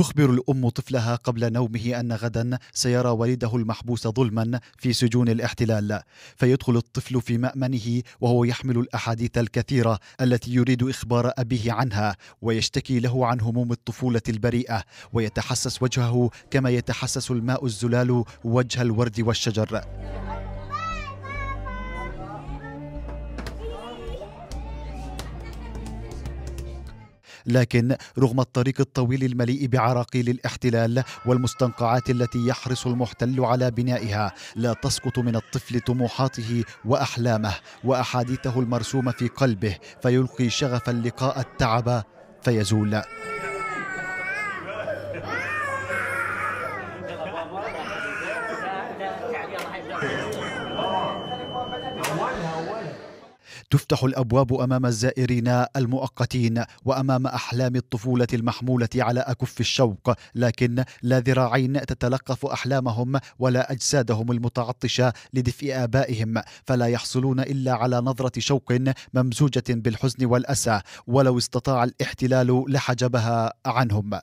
تخبر الأم طفلها قبل نومه أن غدا سيرى والده المحبوس ظلما في سجون الاحتلال فيدخل الطفل في مأمنه وهو يحمل الأحاديث الكثيرة التي يريد إخبار أبيه عنها ويشتكي له عن هموم الطفولة البريئة ويتحسس وجهه كما يتحسس الماء الزلال وجه الورد والشجر لكن رغم الطريق الطويل المليء بعراقيل الاحتلال والمستنقعات التي يحرص المحتل على بنائها لا تسقط من الطفل طموحاته واحلامه واحاديثه المرسومه في قلبه فيلقي شغف اللقاء التعب فيزول تفتح الابواب امام الزائرين المؤقتين وامام احلام الطفوله المحموله على اكف الشوق لكن لا ذراعين تتلقف احلامهم ولا اجسادهم المتعطشه لدفء ابائهم فلا يحصلون الا على نظره شوق ممزوجه بالحزن والاسى ولو استطاع الاحتلال لحجبها عنهم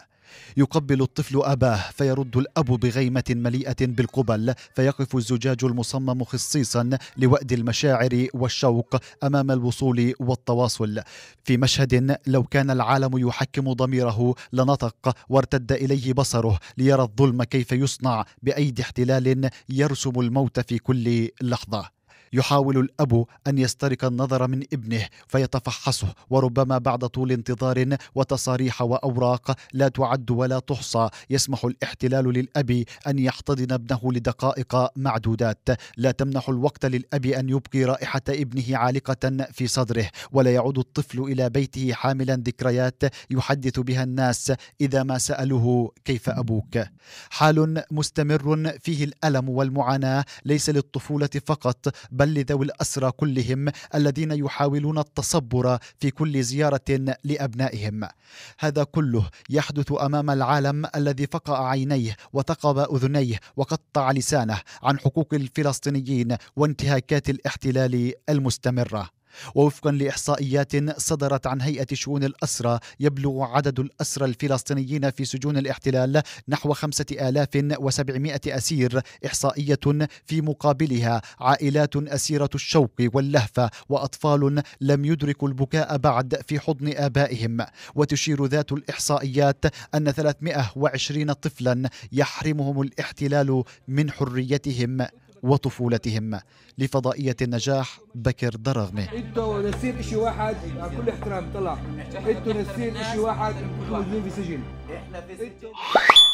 يقبل الطفل اباه فيرد الاب بغيمه مليئه بالقبل فيقف الزجاج المصمم خصيصا لوأد المشاعر والشوق امام الوصول والتواصل في مشهد لو كان العالم يحكم ضميره لنطق وارتد اليه بصره ليرى الظلم كيف يصنع بايدي احتلال يرسم الموت في كل لحظه يحاول الأب أن يسترق النظر من ابنه فيتفحصه وربما بعد طول انتظار وتصاريح وأوراق لا تعد ولا تحصى يسمح الاحتلال للأب أن يحتضن ابنه لدقائق معدودات لا تمنح الوقت للأب أن يبقي رائحة ابنه عالقة في صدره ولا يعود الطفل إلى بيته حاملا ذكريات يحدث بها الناس إذا ما سألوه كيف أبوك حال مستمر فيه الألم والمعاناة ليس للطفولة فقط بل لذوي الأسرى كلهم الذين يحاولون التصبر في كل زيارة لأبنائهم هذا كله يحدث أمام العالم الذي فقع عينيه وثقب أذنيه وقطع لسانه عن حقوق الفلسطينيين وانتهاكات الاحتلال المستمره ووفقا لاحصائيات صدرت عن هيئه شؤون الاسرى يبلغ عدد الاسرى الفلسطينيين في سجون الاحتلال نحو 5700 اسير احصائيه في مقابلها عائلات اسيره الشوق واللهفه واطفال لم يدركوا البكاء بعد في حضن ابائهم وتشير ذات الاحصائيات ان 320 طفلا يحرمهم الاحتلال من حريتهم وطفولتهم لفضائية النجاح بكر درغمي نسير واحد كل احترام طلع نسير واحد موجودين في سجن